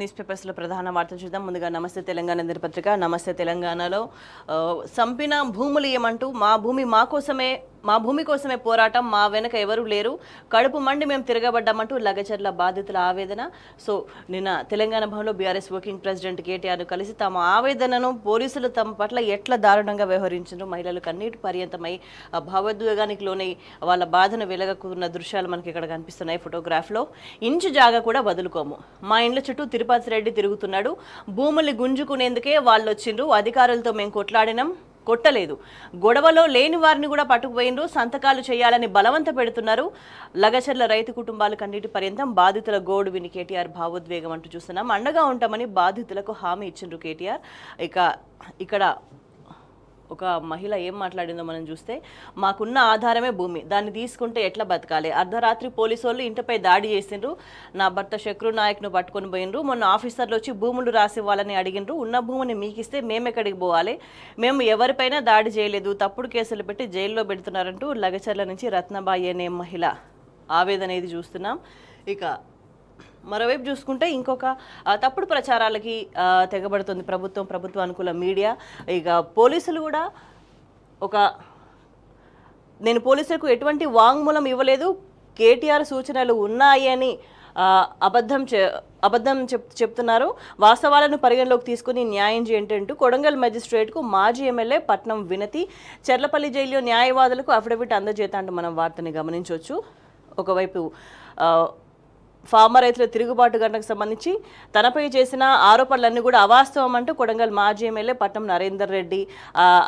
news పేపర్స్లో ప్రధాన వార్తలు చూద్దాం ముందుగా నమస్తే తెలంగాణ దినపత్రిక నమస్తే తెలంగాణలో చంపిన భూములు ఏమంటూ మా భూమి మా కోసమే మా భూమి కోసమే పోరాటం మా వెనక ఎవరూ లేరు కడుపు మండి మేము తిరగబడ్డామంటూ లగచర్ల బాధితుల ఆవేదన సో నిన్న తెలంగాణ భవన్లో బీఆర్ఎస్ వర్కింగ్ ప్రెసిడెంట్ కేటీఆర్ను కలిసి తమ ఆవేదనను పోలీసులు తమ పట్ల ఎట్లా దారుణంగా వ్యవహరించారు మహిళలు కన్నీటి పర్యంతమై భావోద్వేగానికి లోనై వాళ్ళ బాధను వెలగకున్న దృశ్యాలు మనకి ఇక్కడ కనిపిస్తున్నాయి ఫోటోగ్రాఫ్లో ఇంచు జాగా కూడా వదులుకోము మా ఇండ్ల చుట్టూ తిరుపతి రెడ్డి తిరుగుతున్నాడు భూముల్ని గుంజుకునేందుకే వాళ్ళు వచ్చిండ్రు అధికారులతో మేము కొట్లాడినాం కొట్టలేదు గొడవలో లేని వారిని కూడా పట్టుకుపోయిండ్రు సంతకాలు చేయాలని బలవంత పెడుతున్నారు లగచర్ల రైతు కుటుంబాలకు అన్నిటి పర్యంతం బాధితుల గోడు విని కేటీఆర్ భావోద్వేగం అంటూ చూస్తున్నాం అండగా ఉంటామని బాధితులకు హామీ ఇచ్చిండ్రు కేటీఆర్ ఇక ఇక్కడ ఒక మహిళ ఏం మాట్లాడిందో మనం చూస్తే మాకున్న ఆధారమే భూమి దాన్ని తీసుకుంటే ఎట్లా బతకాలి అర్ధరాత్రి పోలీసు వాళ్ళు ఇంటిపై దాడి చేసిండ్రు నా భర్త శక్రు నాయక్ను పట్టుకొని పోయినరు మొన్న ఆఫీసర్లు వచ్చి భూములు రాసివ్వాలని అడిగినరు ఉన్న భూమిని మీకిస్తే ఎక్కడికి పోవాలి మేము ఎవరిపైనా దాడి చేయలేదు తప్పుడు కేసులు పెట్టి జైల్లో పెడుతున్నారంటూ లగచర్ల నుంచి రత్నబాయి అనే మహిళ ఆవేదన ఇది చూస్తున్నాం ఇక మరోవైపు చూసుకుంటే ఇంకొక తప్పుడు ప్రచారాలకి తెగబడుతుంది ప్రభుత్వం ప్రభుత్వ అనుకూల మీడియా ఇక పోలీసులు కూడా ఒక నేను పోలీసులకు ఎటువంటి వాంగ్మూలం ఇవ్వలేదు కేటీఆర్ సూచనలు ఉన్నాయని అబద్ధం చె అబద్ధం చెప్ చెప్తున్నారు వాస్తవాలను పరిగణలోకి తీసుకుని న్యాయం చేయండి అంటూ కొడంగల్ మెజిస్ట్రేట్కు మాజీ ఎమ్మెల్యే పట్నం వినతి చెర్లపల్లి జైల్లో న్యాయవాదులకు అఫిడవిట్ అందజేత అంటూ మనం వార్తని గమనించవచ్చు ఒకవైపు ఫార్మర్ రైతుల తిరుగుబాటు ఘటనకు సంబంధించి తనపై చేసిన ఆరోపణలన్నీ కూడా అవాస్తవం అంటూ కొడంగల్ మాజీ ఎమ్మెల్యే పట్నం నరేందర్ రెడ్డి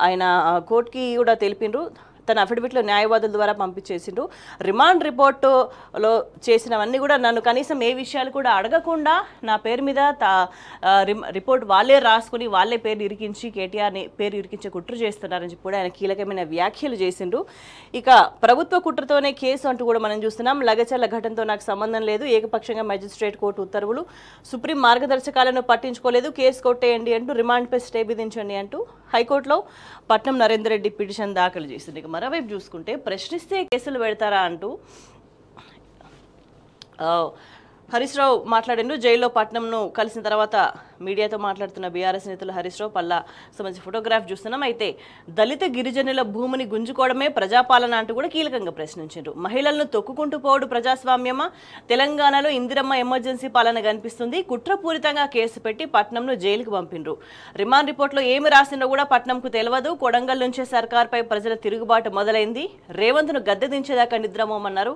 ఆయన కోర్టుకి కూడా తెలిపినారు తన అఫిడవిట్లో న్యాయవాదుల ద్వారా పంపించేసిండ్రు రిమాండ్ రిపోర్టులో చేసినవన్నీ కూడా నన్ను కనీసం ఏ విషయాలు కూడా అడగకుండా నా పేరు మీద రిపోర్ట్ వాళ్ళే రాసుకుని వాళ్ళే పేరు ఇరికించి కేటీఆర్ని పేరు ఇరికించే కుట్ర చేస్తున్నారని చెప్పి కూడా ఆయన కీలకమైన వ్యాఖ్యలు చేసిండ్రు ఇక ప్రభుత్వ కుట్రతోనే కేసు అంటూ కూడా మనం చూస్తున్నాం లగచల్ల ఘటనతో నాకు సంబంధం లేదు ఏకపక్షంగా మెజిస్ట్రేట్ కోర్టు ఉత్తర్వులు సుప్రీం మార్గదర్శకాలను పట్టించుకోలేదు కేసు కొట్టేయండి అంటూ రిమాండ్పై స్టే విధించండి అంటూ హైకోర్టులో పట్నం నరేందర్ రెడ్డి పిటిషన్ దాఖలు చేసింది ఇక మరోవైపు చూసుకుంటే ప్రశ్నిస్తే కేసులు పెడతారా అంటూ హరీష్ రావు మాట్లాడిండు జైల్లో పట్నంను కలిసిన తర్వాత మీడియాతో మాట్లాడుతున్న బీఆర్ఎస్ నేతలు హరీష్ రావు పల్లా సంబంధించి ఫోటోగ్రాఫ్ చూస్తున్నాం అయితే దళిత గిరిజనుల భూమిని గుంజుకోవడమే ప్రజాపాలన అంటూ కూడా కీలకంగా ప్రశ్నించారు మహిళలను తొక్కుకుంటూ పోవడం ప్రజాస్వామ్యమా తెలంగాణలో ఇందిరమ్మ ఎమర్జెన్సీ పాలన కనిపిస్తుంది కుట్రపూరితంగా కేసు పెట్టి పట్నంను జైలుకు పంపిండ్రు రిమాండ్ రిపోర్ట్లో ఏమి రాసినా కూడా పట్నంకు తెలియదు కొడంగల్ నుంచే సర్కార్పై ప్రజల తిరుగుబాటు మొదలైంది రేవంత్ను దించేదాకా నిద్రమోమన్నారు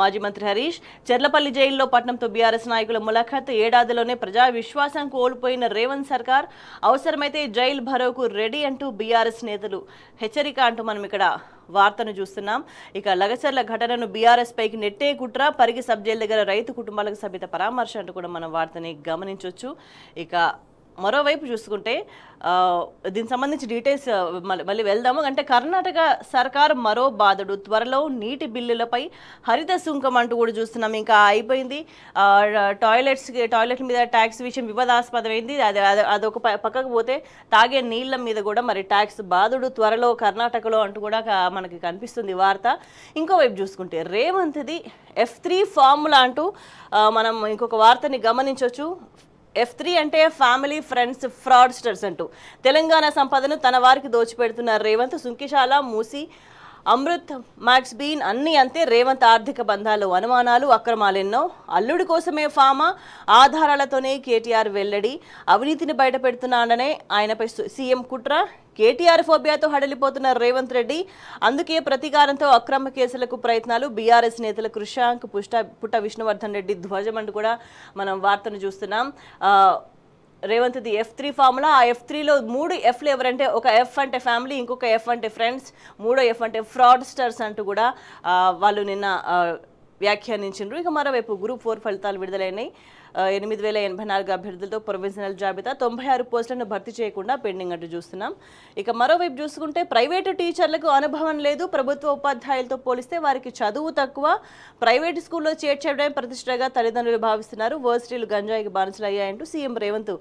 మాజీ మంత్రి హరీష్ చెర్లపల్లి జైల్లో పట్నంతో బీఆర్ఎస్ నాయకుల ములాఖాత్ ఏడాదిలోనే ప్రజా విశ్వాసం కోరు కోల్పోయిన రేవంత్ సర్కార్ అవసరమైతే జైల్ భరోకు రెడీ అంటూ బీఆర్ఎస్ నేతలు హెచ్చరిక అంటూ మనం ఇక్కడ వార్తను చూస్తున్నాం ఇక లగచర్ల ఘటనను బీఆర్ఎస్ పైకి నెట్టే కుట్ర పరిగి సబ్జైల్ దగ్గర రైతు కుటుంబాలకు సభ్యత పరామర్శ అంటూ కూడా మనం వార్తని గమనించవచ్చు ఇక మరోవైపు చూసుకుంటే దీనికి సంబంధించి డీటెయిల్స్ మళ్ళీ వెళ్దాము అంటే కర్ణాటక సర్కార్ మరో బాధడు త్వరలో నీటి బిల్లులపై హరిత సుంకం అంటూ కూడా చూస్తున్నాం ఇంకా అయిపోయింది టాయిలెట్స్ టాయిలెట్ మీద ట్యాక్స్ విషయం వివాదాస్పదమైంది అది అదొక పక్కకు పోతే తాగే నీళ్ళ మీద కూడా మరి ట్యాక్స్ బాధుడు త్వరలో కర్ణాటకలో అంటూ కూడా మనకి కనిపిస్తుంది వార్త ఇంకోవైపు చూసుకుంటే రేవంత్ది ఎఫ్ త్రీ ఫార్ములా అంటూ మనం ఇంకొక వార్తని గమనించవచ్చు ఎఫ్ త్రీ అంటే ఫ్యామిలీ ఫ్రెండ్స్ ఫ్రాడ్స్టర్స్ అంటూ తెలంగాణ సంపదను తన వారికి దోచిపెడుతున్న రేవంత్ సుంకిశాల మూసి అమృత్ మ్యాక్స్ బీన్ అన్నీ అంతే రేవంత్ ఆర్థిక బంధాలు అనుమానాలు అక్రమాలెన్నో అల్లుడి కోసమే ఫామా ఆధారాలతోనే కేటీఆర్ వెల్లడి అవినీతిని బయటపెడుతున్నాడనే ఆయనపై సీఎం కుట్ర కేటీఆర్ ఫోబియాతో హడలిపోతున్న రేవంత్ రెడ్డి అందుకే ప్రతీకారంతో అక్రమ కేసులకు ప్రయత్నాలు బీఆర్ఎస్ నేతల కృషాంక్ పుష్ట పుట్ట విష్ణువర్ధన్ రెడ్డి ధ్వజం కూడా మనం వార్తను చూస్తున్నాం రేవంత్ ది ఎఫ్ త్రీ ఫార్ములా ఆ ఎఫ్ త్రీలో మూడు ఎఫ్లు ఎవరంటే ఒక ఎఫ్ అంటే ఫ్యామిలీ ఇంకొక ఎఫ్ అంటే ఫ్రెండ్స్ మూడో ఎఫ్ అంటే ఫ్రాడ్స్టర్స్ అంటూ కూడా వాళ్ళు నిన్న వ్యాఖ్యానించారు ఇక మరోవైపు గ్రూప్ ఫోర్ ఫలితాలు విడుదలైనాయి ఎనిమిది వేల ఎనభై నాలుగు అభ్యర్థులతో ప్రొవిజనల్ జాబితా తొంభై ఆరు పోస్టులను భర్తీ చేయకుండా పెండింగ్ అంటూ చూస్తున్నాం ఇక మరోవైపు చూసుకుంటే ప్రైవేటు టీచర్లకు అనుభవం లేదు ప్రభుత్వ ఉపాధ్యాయులతో పోలిస్తే వారికి చదువు తక్కువ ప్రైవేటు స్కూల్లో చేర్చేయడమే ప్రతిష్టగా తల్లిదండ్రులు భావిస్తున్నారు వర్సిటీలు గంజాయికి బానిసలయ్యాయంటూ సీఎం రేవంత్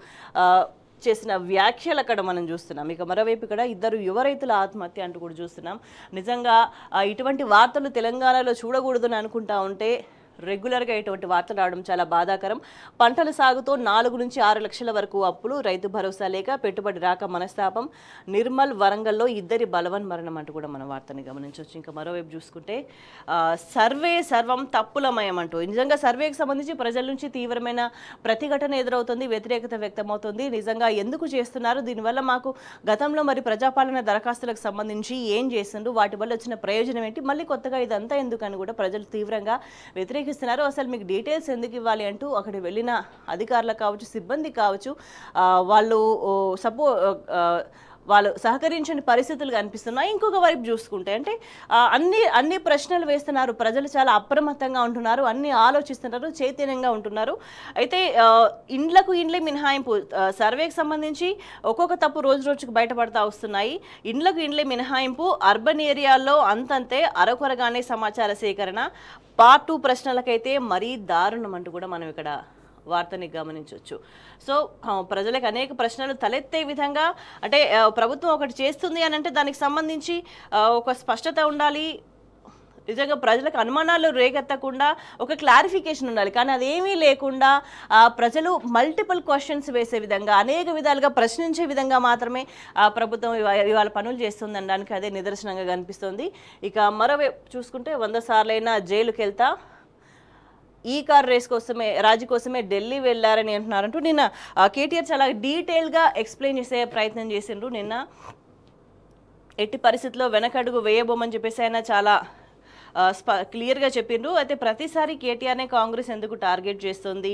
చేసిన వ్యాఖ్యలు అక్కడ మనం చూస్తున్నాం ఇక మరోవైపు ఇక్కడ ఇద్దరు యువ రైతుల ఆత్మహత్య అంటూ కూడా చూస్తున్నాం నిజంగా ఇటువంటి వార్తలు తెలంగాణలో చూడకూడదని అనుకుంటా ఉంటే రెగ్యులర్గా ఇటువంటి వార్తలు రావడం చాలా బాధాకరం పంటల సాగుతో నాలుగు నుంచి ఆరు లక్షల వరకు అప్పులు రైతు భరోసా లేక పెట్టుబడి రాక మనస్తాపం నిర్మల్ వరంగల్లో ఇద్దరి బలవన్ మరణం అంటూ కూడా మన వార్తని గమనించవచ్చు ఇంకా మరోవైపు చూసుకుంటే సర్వే సర్వం తప్పులమయం అంటూ నిజంగా సర్వేకి సంబంధించి ప్రజల నుంచి తీవ్రమైన ప్రతిఘటన ఎదురవుతుంది వ్యతిరేకత వ్యక్తమవుతుంది నిజంగా ఎందుకు చేస్తున్నారు దీనివల్ల మాకు గతంలో మరి ప్రజాపాలన దరఖాస్తులకు సంబంధించి ఏం చేస్తుండ్రు వాటి వల్ల వచ్చిన ప్రయోజనం ఏంటి మళ్ళీ కొత్తగా ఇదంతా ఎందుకని కూడా ప్రజలు తీవ్రంగా వ్యతిరేక ఎందుకు అసలు మీకు డీటెయిల్స్ ఎందుకు ఇవ్వాలి అంటూ అక్కడ వెళ్ళిన అధికారులు కావచ్చు సిబ్బంది కావచ్చు వాళ్ళు సపో వాళ్ళు సహకరించని పరిస్థితులు కనిపిస్తున్నాయి ఇంకొక వైపు చూసుకుంటే అంటే అన్ని అన్ని ప్రశ్నలు వేస్తున్నారు ప్రజలు చాలా అప్రమత్తంగా ఉంటున్నారు అన్ని ఆలోచిస్తున్నారు చైతన్యంగా ఉంటున్నారు అయితే ఇండ్లకు ఇండ్లే మినహాయింపు సర్వేకి సంబంధించి ఒక్కొక్క తప్పు రోజు రోజుకు బయటపడతా వస్తున్నాయి ఇండ్లకు ఇండ్లే మినహాయింపు అర్బన్ ఏరియాల్లో అంతంతే అరకొరగానే సమాచార సేకరణ పార్ట్ టూ ప్రశ్నలకైతే మరీ దారుణం అంటూ కూడా మనం ఇక్కడ వార్తని గమనించవచ్చు సో ప్రజలకు అనేక ప్రశ్నలు తలెత్తే విధంగా అంటే ప్రభుత్వం ఒకటి చేస్తుంది అని అంటే దానికి సంబంధించి ఒక స్పష్టత ఉండాలి నిజంగా ప్రజలకు అనుమానాలు రేగెత్తకుండా ఒక క్లారిఫికేషన్ ఉండాలి కానీ అదేమీ లేకుండా ప్రజలు మల్టిపుల్ క్వశ్చన్స్ వేసే విధంగా అనేక విధాలుగా ప్రశ్నించే విధంగా మాత్రమే ప్రభుత్వం ఇవాళ పనులు అనడానికి అదే నిదర్శనంగా కనిపిస్తుంది ఇక మరో చూసుకుంటే వంద సార్లైనా జైలుకి వెళ్తా ఈ కార్ రేస్ కోసమే రాజు కోసమే ఢిల్లీ వెళ్ళారని అంటున్నారంటూ నిన్న కేటీఆర్ చాలా డీటెయిల్గా ఎక్స్ప్లెయిన్ చేసే ప్రయత్నం చేసిండ్రు నిన్న ఎట్టి పరిస్థితుల్లో వెనకడుగు వేయబోమని చెప్పేసి ఆయన చాలా క్లియర్గా చెప్పిండ్రు అయితే ప్రతిసారి కేటీఆర్నే కాంగ్రెస్ ఎందుకు టార్గెట్ చేస్తుంది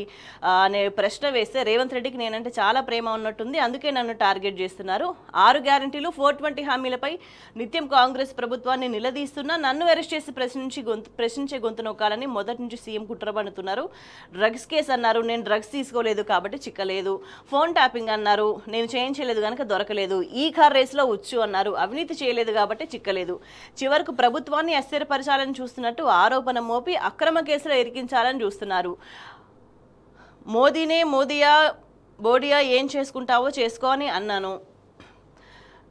అనే ప్రశ్న వేస్తే రేవంత్ రెడ్డికి నేనంటే చాలా ప్రేమ ఉన్నట్టుంది అందుకే నన్ను టార్గెట్ చేస్తున్నారు ఆరు గ్యారంటీలు ఫోర్ ట్వంటీ హామీలపై నిత్యం కాంగ్రెస్ ప్రభుత్వాన్ని నిలదీస్తున్నా నన్ను అరెస్ట్ చేసి ప్రశ్నించి గొంతు ప్రశ్నించే గొంతు నొక్కాలని మొదటి నుంచి సీఎం కుట్రబడుతున్నారు డ్రగ్స్ కేసు అన్నారు నేను డ్రగ్స్ తీసుకోలేదు కాబట్టి చిక్కలేదు ఫోన్ ట్యాపింగ్ అన్నారు నేను చేయించలేదు కనుక దొరకలేదు ఈ కార్ రేస్లో ఉచ్చు అన్నారు అవినీతి చేయలేదు కాబట్టి చిక్కలేదు చివరకు ప్రభుత్వాన్ని అస్థిరపరచాలని చేయాలని చూస్తున్నట్టు ఆరోపణ మోపి అక్రమ కేసులో ఎరికించాలని చూస్తున్నారు మోదీనే మోదీయా బోడియా ఏం చేసుకుంటావో చేసుకో అని అన్నాను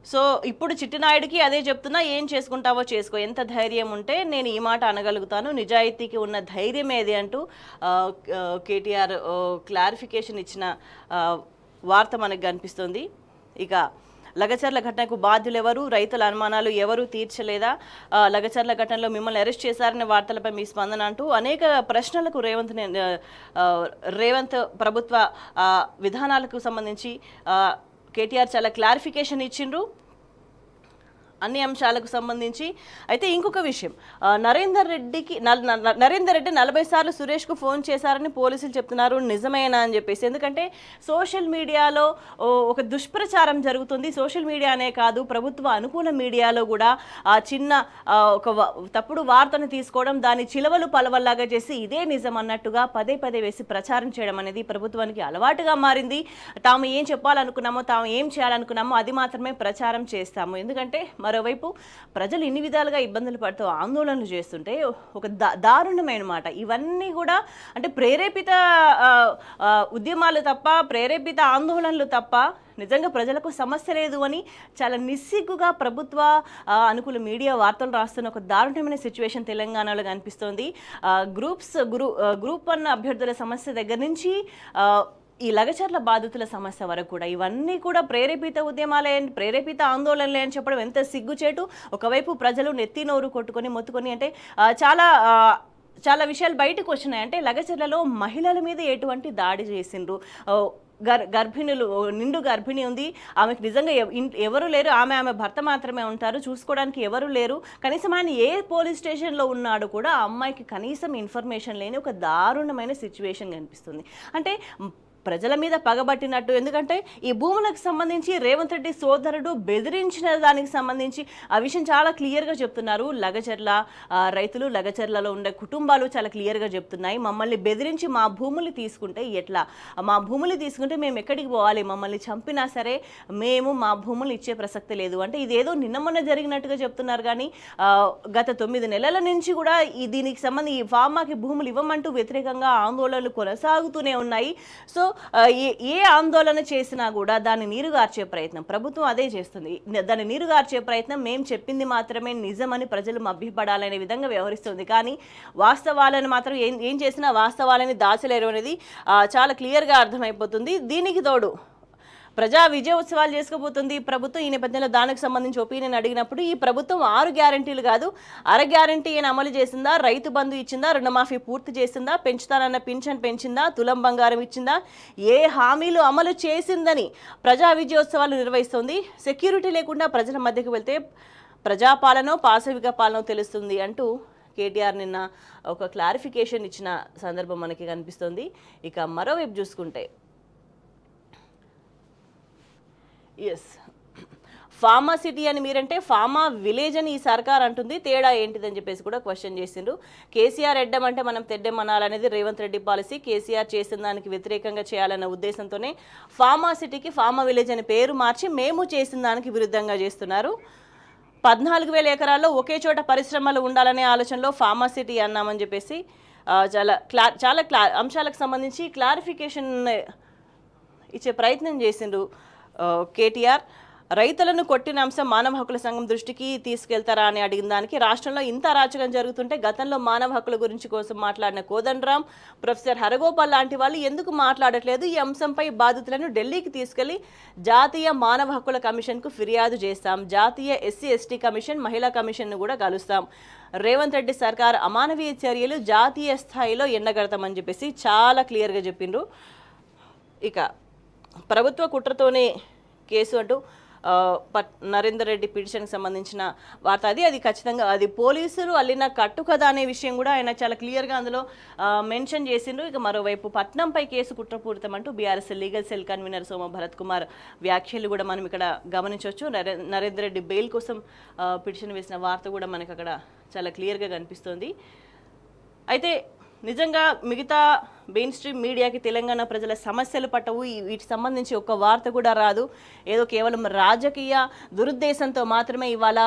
సో ఇప్పుడు చిట్టినాయుడికి అదే చెప్తున్నా ఏం చేసుకుంటావో చేసుకో ఎంత ధైర్యం ఉంటే నేను ఈ మాట అనగలుగుతాను నిజాయితీకి ఉన్న ధైర్యం ఏది అంటూ కేటీఆర్ క్లారిఫికేషన్ ఇచ్చిన వార్త మనకు కనిపిస్తుంది ఇక లగచర్ల ఘటనకు బాధ్యులెవరు రైతుల అనుమానాలు ఎవరు తీర్చలేదా లగచర్ల ఘటనలో మిమ్మల్ని అరెస్ట్ చేశారనే వార్తలపై మీ స్పందన అంటూ అనేక ప్రశ్నలకు రేవంత్ రేవంత్ ప్రభుత్వ విధానాలకు సంబంధించి కేటీఆర్ చాలా క్లారిఫికేషన్ ఇచ్చిండ్రు అన్ని అంశాలకు సంబంధించి అయితే ఇంకొక విషయం నరేందర్ రెడ్డికి నరేందర్ రెడ్డి నలభై సార్లు సురేష్కు ఫోన్ చేశారని పోలీసులు చెప్తున్నారు నిజమేనా అని చెప్పేసి ఎందుకంటే సోషల్ మీడియాలో ఒక దుష్ప్రచారం జరుగుతుంది సోషల్ మీడియానే కాదు ప్రభుత్వ అనుకూల మీడియాలో కూడా ఆ చిన్న ఒక తప్పుడు వార్తను తీసుకోవడం దాని చిలవలు పలవల్లాగా చేసి ఇదే నిజం అన్నట్టుగా పదే పదే వేసి ప్రచారం చేయడం అనేది ప్రభుత్వానికి అలవాటుగా మారింది తాము ఏం చెప్పాలనుకున్నామో తాము ఏం చేయాలనుకున్నామో అది మాత్రమే ప్రచారం చేస్తాము ఎందుకంటే మరోవైపు ప్రజలు ఇన్ని విధాలుగా ఇబ్బందులు పడుతూ ఆందోళనలు చేస్తుంటే ఒక దారుణమైన మాట ఇవన్నీ కూడా అంటే ప్రేరేపిత ఉద్యమాలు తప్ప ప్రేరేపిత ఆందోళనలు తప్ప నిజంగా ప్రజలకు సమస్య లేదు అని చాలా నిస్సిగ్గుగా ప్రభుత్వ అనుకూల మీడియా వార్తలు రాస్తున్న ఒక దారుణమైన సిచ్యువేషన్ తెలంగాణలో కనిపిస్తోంది గ్రూప్స్ గ్రూప్ గ్రూప్ వన్ అభ్యర్థుల సమస్య దగ్గర నుంచి ఈ లగచర్ల బాధితుల సమస్య వరకు కూడా ఇవన్నీ కూడా ప్రేరేపిత ఉద్యమాలే ప్రేరేపిత ఆందోళనలే అని చెప్పడం ఎంత సిగ్గుచేటు ఒకవైపు ప్రజలు నెత్తి నోరు కొట్టుకొని మొత్తుకొని అంటే చాలా చాలా విషయాలు బయటకు వచ్చినాయి అంటే లగచర్లలో మహిళల మీద ఎటువంటి దాడి చేసిండ్రు గర్ గర్భిణులు నిండు గర్భిణి ఉంది ఆమెకు నిజంగా ఎవరు లేరు ఆమె ఆమె భర్త మాత్రమే ఉంటారు చూసుకోవడానికి ఎవరు లేరు కనీసం ఆయన ఏ పోలీస్ స్టేషన్లో ఉన్నాడు కూడా ఆ అమ్మాయికి కనీసం ఇన్ఫర్మేషన్ లేని ఒక దారుణమైన సిచ్యువేషన్ కనిపిస్తుంది అంటే ప్రజల మీద పగబట్టినట్టు ఎందుకంటే ఈ భూములకు సంబంధించి రేవంత్ రెడ్డి సోదరుడు బెదిరించిన దానికి సంబంధించి ఆ విషయం చాలా క్లియర్గా చెప్తున్నారు లగచర్ల రైతులు లగచర్లలో ఉండే కుటుంబాలు చాలా క్లియర్గా చెప్తున్నాయి మమ్మల్ని బెదిరించి మా భూములు తీసుకుంటే ఎట్లా మా భూములు తీసుకుంటే మేము ఎక్కడికి పోవాలి మమ్మల్ని చంపినా సరే మేము మా భూములు ఇచ్చే ప్రసక్తి లేదు అంటే ఇదేదో నిన్న మొన్న జరిగినట్టుగా చెప్తున్నారు కానీ గత తొమ్మిది నెలల నుంచి కూడా ఈ దీనికి సంబంధించి ఈ ఫార్మాకి భూములు ఇవ్వమంటూ వ్యతిరేకంగా ఆందోళనలు కొనసాగుతూనే ఉన్నాయి సో ఏ ఆందోళన చేసినా కూడా దాన్ని నీరుగార్చే ప్రయత్నం ప్రభుత్వం అదే చేస్తుంది దాన్ని నీరుగార్చే ప్రయత్నం మేము చెప్పింది మాత్రమే నిజమని ప్రజలు మభ్యపడాలనే విధంగా వ్యవహరిస్తుంది కానీ వాస్తవాలను మాత్రం ఏం ఏం చేసినా వాస్తవాలని దాచలేరు అనేది చాలా క్లియర్గా అర్థమైపోతుంది దీనికి తోడు ప్రజా విజయ ఉత్సవాలు చేసుకోబోతుంది ప్రభుత్వం ఈ నేపథ్యంలో దానికి సంబంధించి ఒపీనియన్ అడిగినప్పుడు ఈ ప్రభుత్వం ఆరు గ్యారంటీలు కాదు అర గ్యారంటీ అని అమలు చేసిందా రైతు బంధు ఇచ్చిందా రుణమాఫీ పూర్తి చేసిందా పెంచుతానన్న పింఛన్ పెంచిందా తులం బంగారం ఇచ్చిందా ఏ హామీలు అమలు చేసిందని ప్రజా విజయోత్సవాలు నిర్వహిస్తోంది సెక్యూరిటీ లేకుండా ప్రజల మధ్యకు వెళ్తే ప్రజాపాలనో పాశవిక పాలనో తెలుస్తుంది అంటూ కేటీఆర్ నిన్న ఒక క్లారిఫికేషన్ ఇచ్చిన సందర్భం మనకి కనిపిస్తుంది ఇక మరోవైపు చూసుకుంటే ఎస్ ఫార్మా సిటీ అని మీరంటే ఫార్మా విలేజ్ అని ఈ సర్కార్ అంటుంది తేడా ఏంటిదని చెప్పేసి కూడా క్వశ్చన్ చేసిండ్రు కేసీఆర్ ఎడ్డం అంటే మనం తెడ్డమనాలనేది రేవంత్ రెడ్డి పాలసీ కేసీఆర్ చేసిన దానికి వ్యతిరేకంగా చేయాలన్న ఉద్దేశంతోనే ఫార్మా సిటీకి ఫార్మా విలేజ్ అని పేరు మార్చి మేము చేసిన దానికి విరుద్ధంగా చేస్తున్నారు పద్నాలుగు వేల ఎకరాల్లో ఒకే చోట పరిశ్రమలు ఉండాలనే ఆలోచనలో ఫార్మా సిటీ అన్నామని చెప్పేసి చాలా క్లా చాలా క్లా అంశాలకు సంబంధించి క్లారిఫికేషన్ ఇచ్చే ప్రయత్నం చేసిండ్రు కేటీఆర్ రైతులను కొట్టిన అంశం మానవ హక్కుల సంఘం దృష్టికి తీసుకెళ్తారా అని అడిగిన దానికి రాష్ట్రంలో ఇంత అరాచకం జరుగుతుంటే గతంలో మానవ హక్కుల గురించి కోసం మాట్లాడిన కోదండరాం ప్రొఫెసర్ హరగోపాల్ లాంటి వాళ్ళు ఎందుకు మాట్లాడట్లేదు ఈ అంశంపై బాధితులను ఢిల్లీకి తీసుకెళ్లి జాతీయ మానవ హక్కుల కమిషన్కు ఫిర్యాదు చేస్తాం జాతీయ ఎస్సీ ఎస్టీ కమిషన్ మహిళా కమిషన్ను కూడా కలుస్తాం రేవంత్ రెడ్డి సర్కార్ అమానవీయ చర్యలు జాతీయ స్థాయిలో ఎండగడతామని చెప్పేసి చాలా క్లియర్గా చెప్పిండ్రు ఇక ప్రభుత్వ కుట్రతోనే కేసు అంటూ నరేందర్ రెడ్డి పిటిషన్కి సంబంధించిన వార్త అది అది ఖచ్చితంగా అది పోలీసులు అల్లిన కట్టు కదా అనే విషయం కూడా ఆయన చాలా క్లియర్గా అందులో మెన్షన్ చేసిండ్రు ఇక మరోవైపు పట్నంపై కేసు కుట్రపూరితం అంటూ BRS legal cell convener Soma Bharat Kumar వ్యాఖ్యలు కూడా మనం ఇక్కడ గమనించవచ్చు నరేందర్ రెడ్డి బెయిల్ కోసం పిటిషన్ వేసిన వార్త కూడా మనకు అక్కడ చాలా క్లియర్గా కనిపిస్తోంది అయితే నిజంగా మిగతా మెయిన్ స్ట్రీమ్ మీడియాకి తెలంగాణ ప్రజల సమస్యలు పట్టవు వీటికి సంబంధించి ఒక్క వార్త కూడా రాదు ఏదో కేవలం రాజకీయ దురుద్దేశంతో మాత్రమే ఇవాళ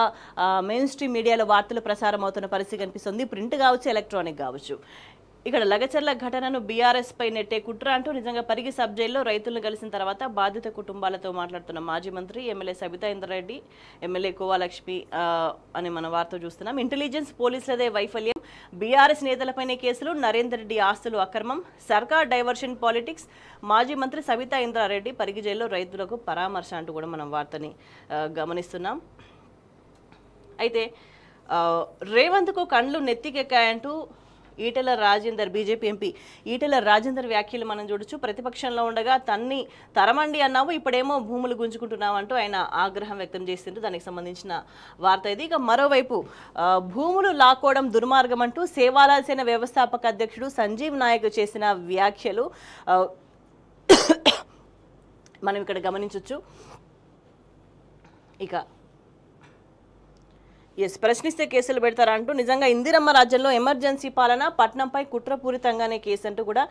మెయిన్ స్ట్రీమ్ మీడియాలో వార్తలు ప్రసారం అవుతున్న పరిస్థితి కనిపిస్తుంది ప్రింట్ కావచ్చు ఎలక్ట్రానిక్ కావచ్చు ఇక్కడ లగచర్ల ఘటనను బీఆర్ఎస్ పై నెట్టే కుట్ర అంటూ నిజంగా పరిగి సబ్ జైల్లో రైతులను కలిసిన తర్వాత బాధిత కుటుంబాలతో మాట్లాడుతున్న మాజీ మంత్రి ఎమ్మెల్యే సబితా ఇంద్రారెడ్డి ఎమ్మెల్యే కోవాలక్ష్మి అని మన వార్త చూస్తున్నాం ఇంటెలిజెన్స్ పోలీసులదే వైఫల్యం బీఆర్ఎస్ నేతలపైనే కేసులు నరేందర్ రెడ్డి ఆస్తులు అక్రమం సర్కార్ డైవర్షన్ పాలిటిక్స్ మాజీ మంత్రి సవితా ఇంద్రారెడ్డి జైల్లో రైతులకు పరామర్శ అంటూ కూడా మనం వార్తని గమనిస్తున్నాం అయితే రేవంత్కు కండ్లు నెత్తికెక్కాయంటూ ఈటెల రాజేందర్ బీజేపీ ఎంపీ ఈటెల రాజేందర్ వ్యాఖ్యలు మనం చూడొచ్చు ప్రతిపక్షంలో ఉండగా తన్ని తరమండి అన్నావు ఇప్పుడేమో భూములు గుంజుకుంటున్నావు అంటూ ఆయన ఆగ్రహం వ్యక్తం చేసిండ్రు దానికి సంబంధించిన వార్త ఇది ఇక మరోవైపు భూములు లాక్కోవడం దుర్మార్గం అంటూ సేవాలాల్ వ్యవస్థాపక అధ్యక్షుడు సంజీవ్ నాయక్ చేసిన వ్యాఖ్యలు మనం ఇక్కడ గమనించవచ్చు ఇక ఎస్ ప్రశ్నిస్తే కేసులు పెడతారంటూ నిజంగా ఇందిరమ్మ రాజ్యంలో ఎమర్జెన్సీ పాలన పట్నంపై కుట్రపూరితంగానే కేసు అంటూ కూడా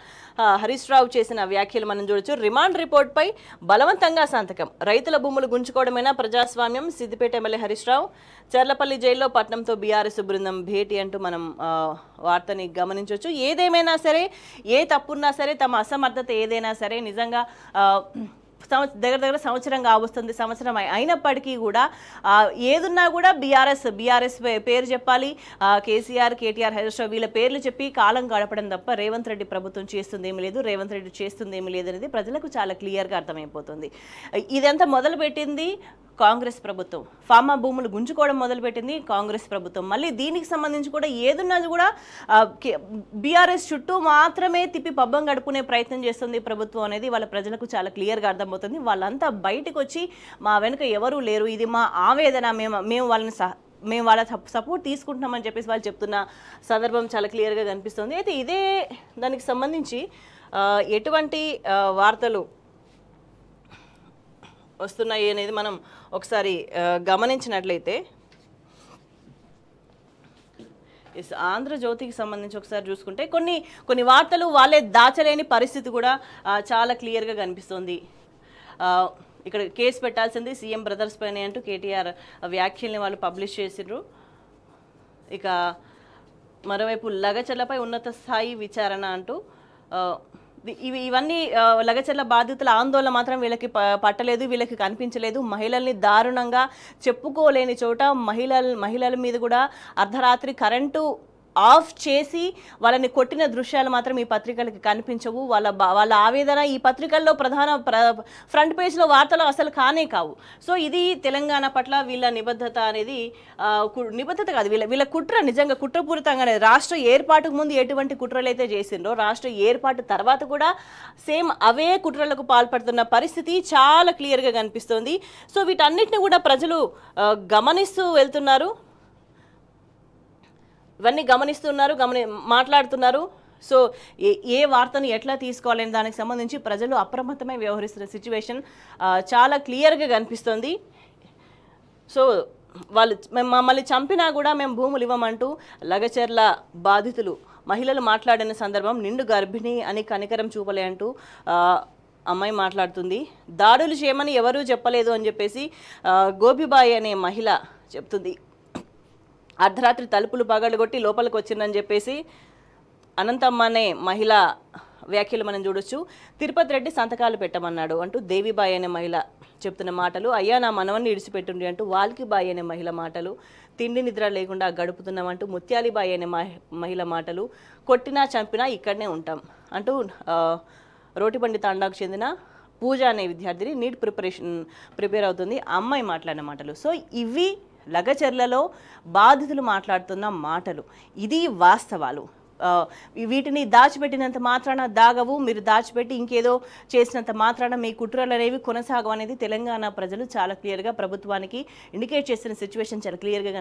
హరీష్ రావు చేసిన వ్యాఖ్యలు మనం చూడొచ్చు రిమాండ్ రిపోర్ట్పై బలవంతంగా సంతకం రైతుల భూములు గుంచుకోవడమైనా ప్రజాస్వామ్యం సిద్దిపేట ఎమ్మెల్యే హరీష్ రావు చర్లపల్లి జైల్లో పట్నంతో బీఆర్ఎస్ బృందం భేటీ అంటూ మనం వార్తని గమనించవచ్చు ఏదేమైనా సరే ఏ తప్పున్నా సరే తమ అసమర్థత ఏదైనా సరే నిజంగా దగ్గర దగ్గర సంవత్సరం కావస్తుంది సంవత్సరం అయినప్పటికీ కూడా ఏదున్నా కూడా బీఆర్ఎస్ బీఆర్ఎస్ పేరు చెప్పాలి కేసీఆర్ కేటీఆర్ హైదరాబాద్ వీళ్ళ పేర్లు చెప్పి కాలం గడపడం తప్ప రేవంత్ రెడ్డి ప్రభుత్వం చేస్తుంది ఏమి లేదు రేవంత్ రెడ్డి చేస్తుంది ఏమి లేదు అనేది ప్రజలకు చాలా క్లియర్గా అర్థమైపోతుంది ఇదంతా మొదలుపెట్టింది కాంగ్రెస్ ప్రభుత్వం ఫామా భూములు గుంజుకోవడం మొదలుపెట్టింది కాంగ్రెస్ ప్రభుత్వం మళ్ళీ దీనికి సంబంధించి కూడా ఏదున్నది కూడా బీఆర్ఎస్ చుట్టూ మాత్రమే తిప్పి పబ్బం గడుపుకునే ప్రయత్నం చేస్తుంది ప్రభుత్వం అనేది వాళ్ళ ప్రజలకు చాలా క్లియర్గా అర్థమవుతుంది వాళ్ళంతా బయటకు వచ్చి మా వెనుక ఎవరూ లేరు ఇది మా ఆవేదన మేము మేము వాళ్ళని సహ మేము వాళ్ళ సపోర్ట్ తీసుకుంటున్నామని చెప్పేసి వాళ్ళు చెప్తున్న సందర్భం చాలా క్లియర్గా కనిపిస్తుంది అయితే ఇదే దానికి సంబంధించి ఎటువంటి వార్తలు వస్తున్నాయి అనేది మనం ఒకసారి గమనించినట్లయితే ఎస్ ఆంధ్రజ్యోతికి సంబంధించి ఒకసారి చూసుకుంటే కొన్ని కొన్ని వార్తలు వాళ్ళే దాచలేని పరిస్థితి కూడా చాలా క్లియర్గా కనిపిస్తుంది ఇక్కడ కేసు పెట్టాల్సింది సీఎం బ్రదర్స్ పైన అంటూ కేటీఆర్ వ్యాఖ్యల్ని వాళ్ళు పబ్లిష్ చేసిర్రు ఇక మరోవైపు లగచర్లపై ఉన్నత స్థాయి విచారణ అంటూ ఇవి ఇవన్నీ లగచర్ల బాధితుల ఆందోళన మాత్రం వీళ్ళకి పట్టలేదు వీళ్ళకి కనిపించలేదు మహిళల్ని దారుణంగా చెప్పుకోలేని చోట మహిళల మహిళల మీద కూడా అర్ధరాత్రి కరెంటు ఆఫ్ చేసి వాళ్ళని కొట్టిన దృశ్యాలు మాత్రం ఈ పత్రికలకు కనిపించవు వాళ్ళ వాళ్ళ ఆవేదన ఈ పత్రికల్లో ప్రధాన ఫ్రంట్ పేజ్లో వార్తలు అసలు కానే కావు సో ఇది తెలంగాణ పట్ల వీళ్ళ నిబద్ధత అనేది నిబద్ధత కాదు వీళ్ళ వీళ్ళ కుట్ర నిజంగా కుట్రపూరితంగానే రాష్ట్ర ఏర్పాటుకు ముందు ఎటువంటి కుట్రలైతే చేసిండ్రో రాష్ట్ర ఏర్పాటు తర్వాత కూడా సేమ్ అవే కుట్రలకు పాల్పడుతున్న పరిస్థితి చాలా క్లియర్గా కనిపిస్తుంది సో వీటన్నిటిని కూడా ప్రజలు గమనిస్తూ వెళ్తున్నారు ఇవన్నీ గమనిస్తున్నారు గమని మాట్లాడుతున్నారు సో ఏ ఏ వార్తను ఎట్లా తీసుకోవాలనే దానికి సంబంధించి ప్రజలు అప్రమత్తమై వ్యవహరిస్తున్న సిచ్యువేషన్ చాలా క్లియర్గా కనిపిస్తుంది సో వాళ్ళు మమ్మల్ని చంపినా కూడా మేము భూములు ఇవ్వమంటూ లగచర్ల బాధితులు మహిళలు మాట్లాడిన సందర్భం నిండు గర్భిణి అని కనికరం చూపలే అంటూ అమ్మాయి మాట్లాడుతుంది దాడులు చేయమని ఎవరూ చెప్పలేదు అని చెప్పేసి గోపిబాయి అనే మహిళ చెప్తుంది అర్ధరాత్రి తలుపులు పగలగొట్టి లోపలికి వచ్చిందని చెప్పేసి అనంతమ్మ అనే మహిళ వ్యాఖ్యలు మనం చూడొచ్చు తిరుపతి రెడ్డి సంతకాలు పెట్టమన్నాడు అంటూ దేవిబాయి అనే మహిళ చెప్తున్న మాటలు అయ్యా నా మనవన్ని ఇడిచిపెట్టుండి అంటూ వాల్కిబాయి అనే మహిళ మాటలు తిండి నిద్ర లేకుండా గడుపుతున్నామంటూ ముత్యాలిబాయి అనే మహిళ మాటలు కొట్టినా చంపినా ఇక్కడనే ఉంటాం అంటూ రోటిబండి తాండాకు చెందిన పూజ అనే విద్యార్థిని నీట్ ప్రిపరేషన్ ప్రిపేర్ అవుతుంది అమ్మాయి మాట్లాడిన మాటలు సో ఇవి లగచర్లలో బాధితులు మాట్లాడుతున్న మాటలు ఇది వాస్తవాలు వీటిని దాచిపెట్టినంత మాత్రాన దాగవు మీరు దాచిపెట్టి ఇంకేదో చేసినంత మాత్రాన మీ కుట్రలు అనేవి కొనసాగవు అనేది తెలంగాణ ప్రజలు చాలా క్లియర్గా ప్రభుత్వానికి ఇండికేట్ చేసిన సిచ్యువేషన్ చాలా క్లియర్గా